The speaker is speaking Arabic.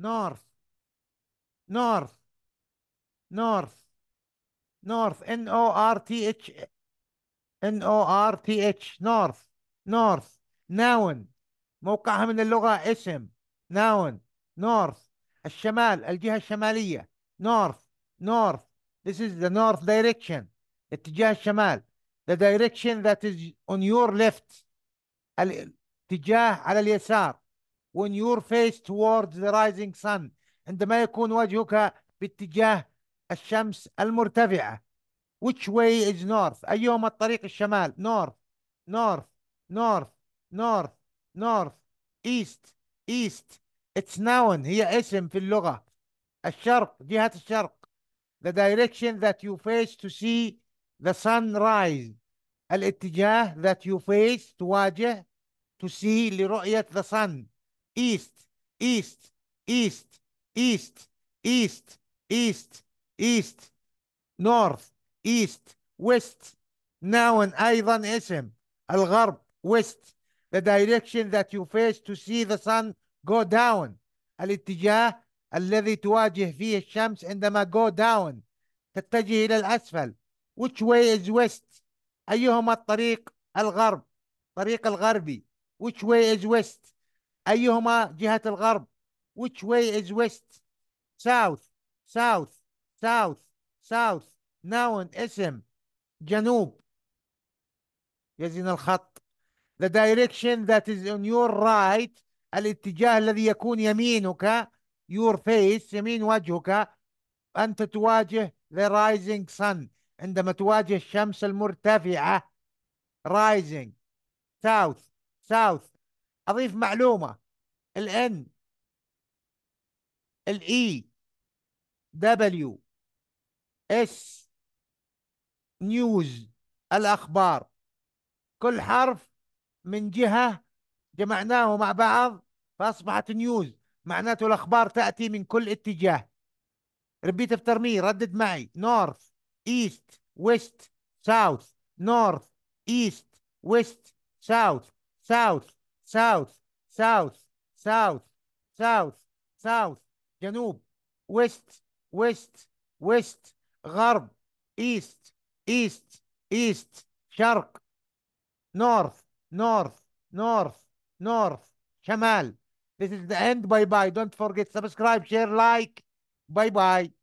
north north north north n o r t h n o r t h نورث north noun موقعها من اللغة اسم noun north الشمال الجهة الشمالية north north this is the north direction اتجاه الشمال the direction that is on your left الاتجاه على اليسار when your face towards the rising sun عندما يكون وجهك باتجاه الشمس المرتفعة which way is north أيهما الطريق الشمال north north north north north east east it's noun هي اسم في اللغة الشرق جهة الشرق the direction that you face to see the sun rise الاتجاه that you face تواجه to see لرؤية the sun east east east east east east east north east west noun ايضا اسم الغرب west the direction that you face to see the sun go down الاتجاه الذي تواجه فيه الشمس عندما go down تتجه إلى الأسفل which way is west أيهما الطريق الغرب طريق الغربي which way is west أيهما جهة الغرب which way is west south south south south noun اسم جنوب يزن الخط the direction that is on your right الاتجاه الذي يكون يمينك your face يمين وجهك أنت تواجه the rising sun عندما تواجه الشمس المرتفعة rising south south اضيف معلومه الان الاي دبليو اس نيوز الاخبار كل حرف من جهه جمعناه مع بعض فاصبحت نيوز معناته الاخبار تاتي من كل اتجاه ربيت افتر ردد معي نورث ايست ويست ساوث نورث ايست ويست ساوث ساوث south south south south south جنوب west west west غرب east east east شرق north north north north شمال this is the end bye bye don't forget subscribe share like bye bye